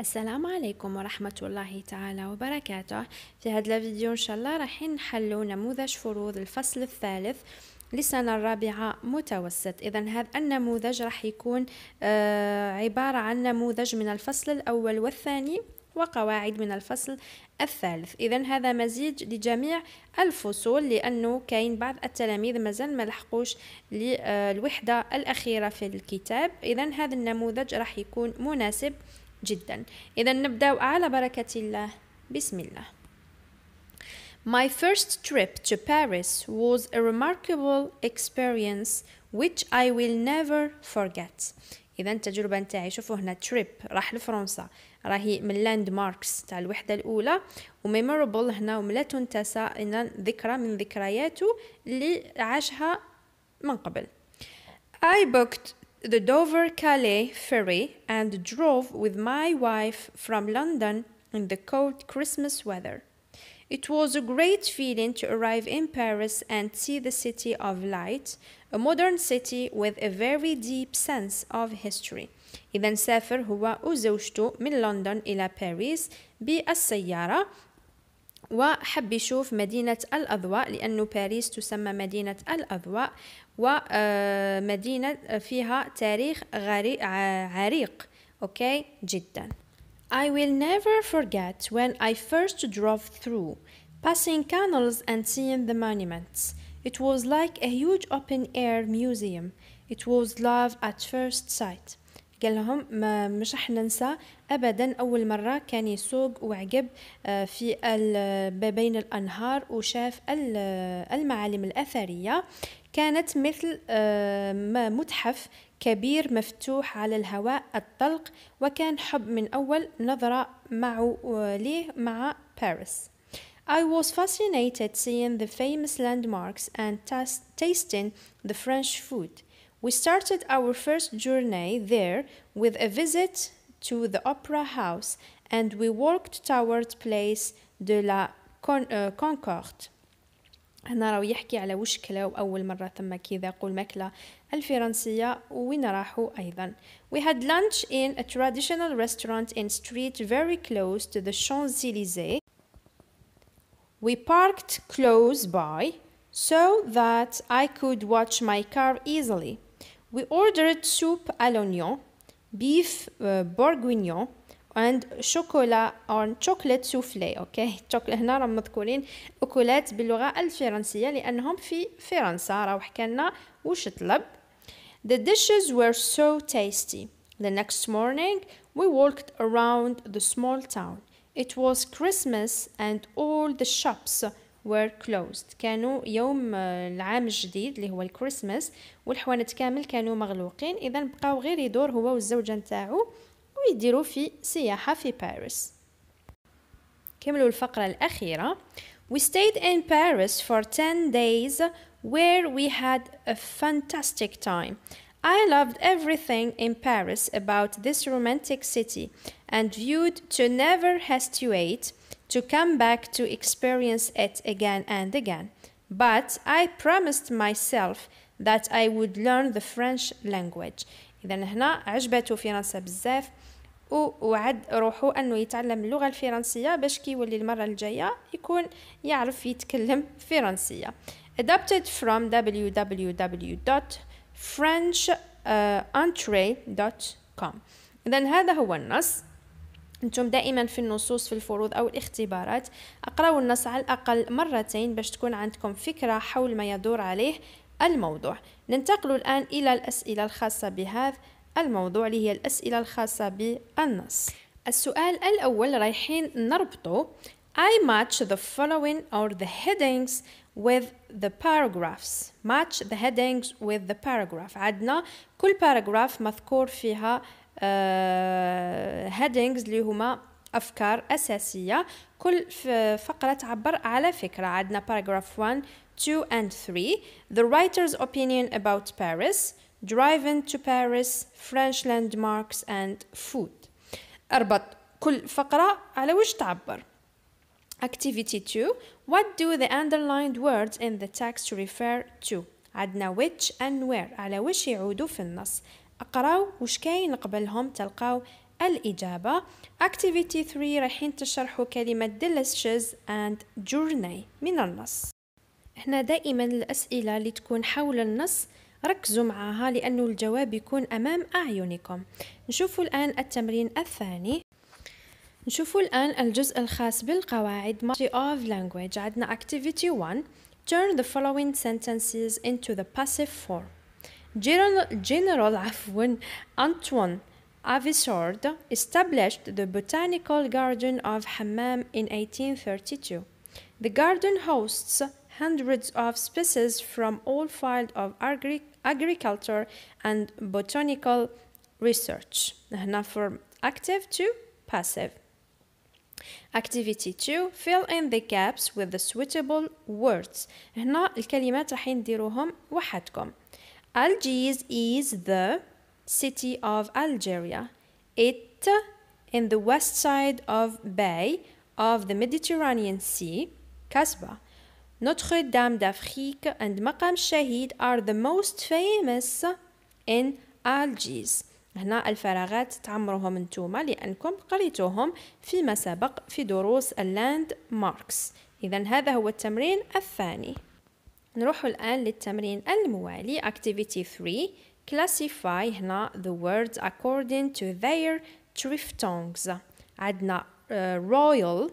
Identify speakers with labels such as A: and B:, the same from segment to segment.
A: السلام عليكم ورحمة الله تعالى وبركاته في هذا الفيديو إن شاء الله راح نحلو نموذج فروض الفصل الثالث لسنة الرابعة متوسط إذا هذا النموذج راح يكون آه، عبارة عن نموذج من الفصل الأول والثاني وقواعد من الفصل الثالث إذا هذا مزيج لجميع الفصول لأنه كاين بعض التلاميذ مازال ما لحقوش للوحدة آه، الأخيرة في الكتاب إذا هذا النموذج راح يكون مناسب جدا إذا نبدأ على بركة الله بسم الله My first trip to Paris was a remarkable experience which I will never forget. إذا التجربة نتاعي شوفوا هنا trip راح لفرنسا راهي من لاند ماركس تاع الوحدة الأولى وميموربل هنا ولا تنتسى إذا ذكرى من ذكرياته اللي عاشها من قبل. I booked the Dover Calais ferry and drove with my wife from London in the cold Christmas weather. It was a great feeling to arrive in Paris and see the city of light, a modern city with a very deep sense of history. إذا سافر هو وزوجته من لندن إلى باريس بالسيارة وحب يشوف مدينة الأضواء لأنه باريس تسمى مدينة الأضواء ومدينة فيها تاريخ عريق أوكي جدا I will never forget when I first drove through passing canals and seeing the monuments It was like a huge open air museum. It was love at first sight. قال لهم ما مش رح ننسى ابدا اول مره كان يسوق وعجب في بين الانهار وشاف المعالم الاثريه كانت مثل متحف كبير مفتوح على الهواء الطلق وكان حب من أول نظرة معه ليه مع باريس I was fascinated seeing the famous landmarks and tasting the French food. We started our first journey there with a visit to the opera house and we walked toward Place de la Concorde. هنا راهو يحكي على وش كلاو أول مرة ثم كي قول ماكله الفرنسية وين راحوا أيضا We had lunch in a traditional restaurant in street very close to the Champs-Élysées We parked close by so that I could watch my car easily. We ordered soup à l'oignon, beef uh, bourguignon, and شوكولا or chocolate soufflé اوكي شوكليت هنا راه مذكورين اكلات باللغه الفرنسيه لانهم في فرنسا راهو حكالنا واش طلب The dishes were so tasty. The next morning we walked around the small town. It was Christmas and all the shops were closed. كانوا يوم آه، العام الجديد اللي هو الكريسماس والحوانت كامل كانوا مغلوقين اذا بقاو غير يدور هو والزوجه نتاعو ويديروا في سياحة في باريس كملوا الفقرة الأخيرة We stayed in Paris for 10 days where we had a fantastic time. I loved everything in Paris about this romantic city and viewed to never hesitate to come back to experience it again and again. But I promised myself that I would learn the French language. اذا هنا عجبته فرنسا بزاف ووعد روحو انه يتعلم اللغه الفرنسيه باش كيولي المره الجايه يكون يعرف يتكلم فرنسيه adapted from www.frenchentree.com uh, اذا هذا هو النص انتم دائما في النصوص في الفروض او الاختبارات اقراو النص على الاقل مرتين باش تكون عندكم فكره حول ما يدور عليه الموضوع ننتقل الآن إلى الأسئلة الخاصة بهذا الموضوع اللي هي الأسئلة الخاصة بالنص السؤال الأول رايحين نربطه I match the following or the headings with the paragraphs match the headings with the paragraph عندنا كل paragraph مذكور فيها uh, headings اللي هما أفكار أساسية كل فقرة تعبر على فكرة عندنا paragraph 1 2 and 3, The Writer's Opinion About Paris, Driving to Paris, French Landmarks and Food. اربط كل فقرة على وش تعبر. Activity 2 What do the underlined words in the text refer to? عدنا which and where على وش يعودوا في النص اقراو وش كاين قبلهم تلقاو الإجابة Activity 3 رايحين تشرحوا كلمة delicious and journey من النص هنا دائما الأسئلة اللي تكون حول النص ركزوا معها لأنه الجواب يكون أمام أعينكم نشوفوا الآن التمرين الثاني نشوفوا الآن الجزء الخاص بالقواعد Multi of Language عندنا Activity 1 Turn the following sentences into the passive form General, General عفوا Antoine Avisord established the botanical garden of Hammam in 1832. The garden hosts hundreds of species from all fields of agri agriculture and botanical research. Now for active to passive. Activity 2 fill in the gaps with the suitable words. هنا الكلمات راح نديروهم وحدكم. Algiers is the city of Algeria. It in the west side of bay of the Mediterranean Sea, Kasbah. Notre-Dame d'Afrique and Maqam Shahid are the most famous in Algiers هنا الفراغات تعمروهم انتوما لأنكم قريتوهم فيما سبق في دروس اللاند ماركس إذا هذا هو التمرين الثاني نروح الآن للتمرين الموالي Activity 3 Classify هنا the words according to their triftongs عندنا uh, royal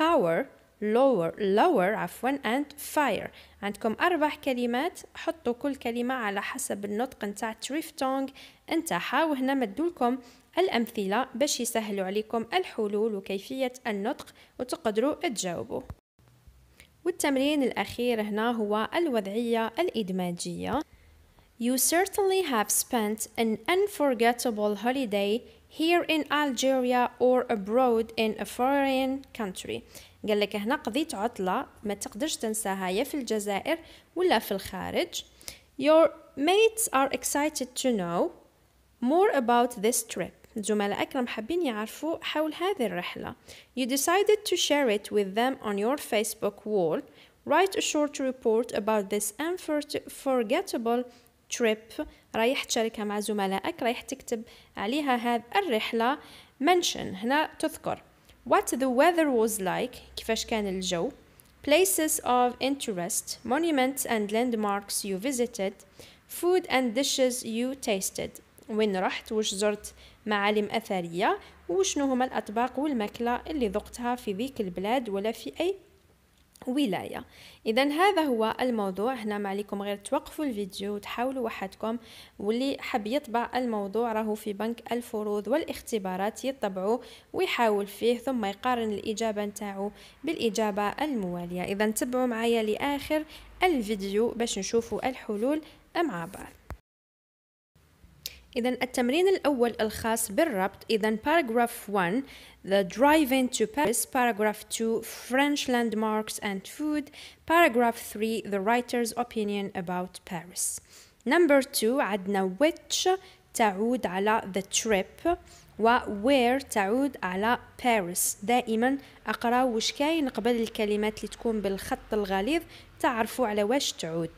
A: power lower lower عفوا and fire عندكم أربع كلمات حطوا كل كلمة على حسب النطق نتاع تريفتونغ نتاعها وهنا مدولكم الأمثلة باش يسهلوا عليكم الحلول وكيفية النطق وتقدروا تجاوبوا والتمرين الأخير هنا هو الوضعية الإدماجية You certainly have spent an unforgettable holiday here in Algeria or abroad in a foreign country. قال لك هنا قضيت عطلة ما تقدرش تنساها يا في الجزائر ولا في الخارج Your mates are excited to know more about this trip زملائك راهم حابين يعرفوا حول هذه الرحلة You decided to share it with them on your Facebook wall Write a short report about this unforgettable trip رايح تشاركها مع زملائك رايح تكتب عليها هذه الرحلة mention هنا تذكر what the weather was like كيفاش كان الجو places of interest monuments and landmarks you visited food and dishes you tasted وين رحت وش زرت معالم أثرية وشنو هما الأطباق والماكلة اللي ذقتها في ذيك البلاد ولا في أي ولاية إذا هذا هو الموضوع هنا ما عليكم غير توقفوا الفيديو وتحاولوا وحدكم واللي حاب يطبع الموضوع راهو في بنك الفروض والاختبارات يطبعوا ويحاول فيه ثم يقارن الإجابة نتاعو بالإجابة الموالية إذا تبعوا معايا لآخر الفيديو باش نشوفوا الحلول مع بعض إذا التمرين الأول الخاص بالربط إذا paragraph 1 the driving to Paris paragraph 2 French landmarks and food paragraph 3 the writer's opinion about Paris number 2 عندنا which تعود على the trip و where تعود على Paris دائما أقرأ وش كاين قبل الكلمات اللي تكون بالخط الغليظ تعرفوا على واش تعود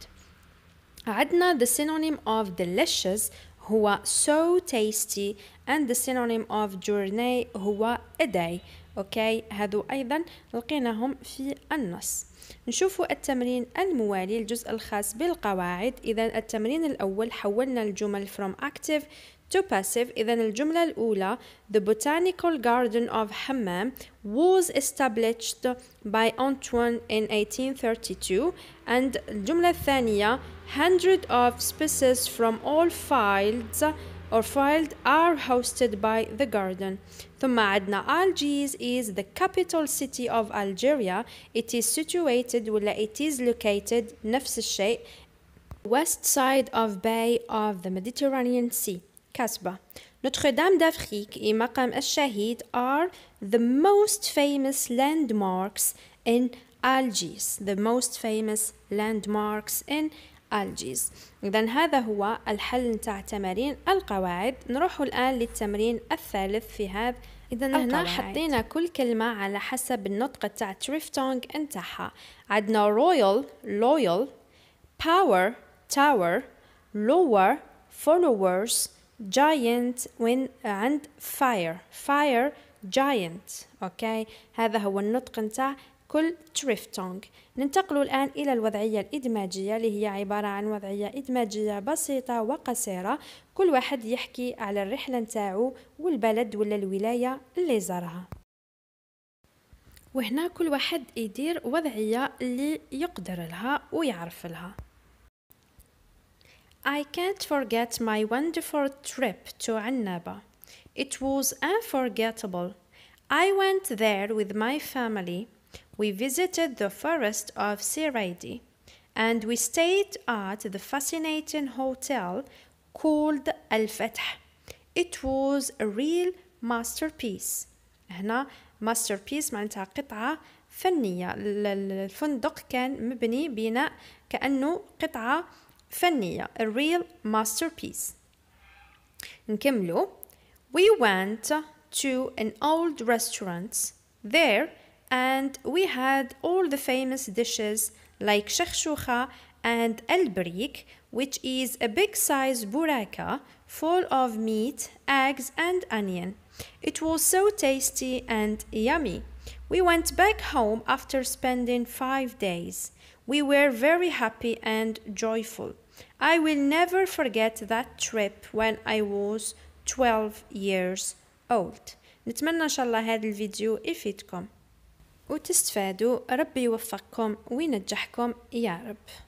A: عندنا the synonym of delicious هو so tasty and the synonym of journey هو a day اوكي هادو ايضا لقيناهم في النص نشوف التمرين الموالي الجزء الخاص بالقواعد اذا التمرين الاول حولنا الجمل from active to passive إذا الجملة الأولى The Botanical Garden of Hammam was established by Antoine in 1832 and الجملة الثانية Hundreds of species from all fields or field are hosted by the garden. ثم عندنا Algiers is the capital city of Algeria. It is situated ولا it is located نفس الشيء west side of Bay of the Mediterranean Sea. كاسبا notre Notre-Dame d'Afrique مقام الشهيد are the most famous landmarks in Algiers the most famous landmarks in Algiers إذا هذا هو الحل نتاع تمارين القواعد نروحوا الآن للتمرين الثالث في هذا إذا هنا حطينا كل كلمة على حسب النطق تاع تريفتونغ نتاعها عندنا رويال لويال باور تاور لور فولورز giant when عند uh, fire fire giant اوكي هذا هو النطق نتاع كل تريفتونغ ننتقل الآن إلى الوضعية الإدماجية اللي هي عبارة عن وضعية إدماجية بسيطة وقصيرة كل واحد يحكي على الرحلة نتاعو والبلد ولا الولاية اللي زارها وهنا كل واحد يدير وضعية اللي يقدر لها ويعرف لها I can't forget my wonderful trip to Annaba. It was unforgettable. I went there with my family. We visited the forest of Siraidi and we stayed at the fascinating hotel called Al Fatah. It was a real masterpiece. هنا masterpiece معناتها قطعة فنية الفندق كان مبني بناء كأنه قطعة فنية a real masterpiece نكملو we went to an old restaurant there and we had all the famous dishes like shakshuka and elbrik which is a big size buraka full of meat, eggs and onion. It was so tasty and yummy. We went back home after spending five days. We were very happy and joyful. I will never forget that trip when I was 12 years old. نتمنى إن شاء الله هذا الفيديو يفيدكم وتستفادوا ربي يوفقكم وينجحكم يا رب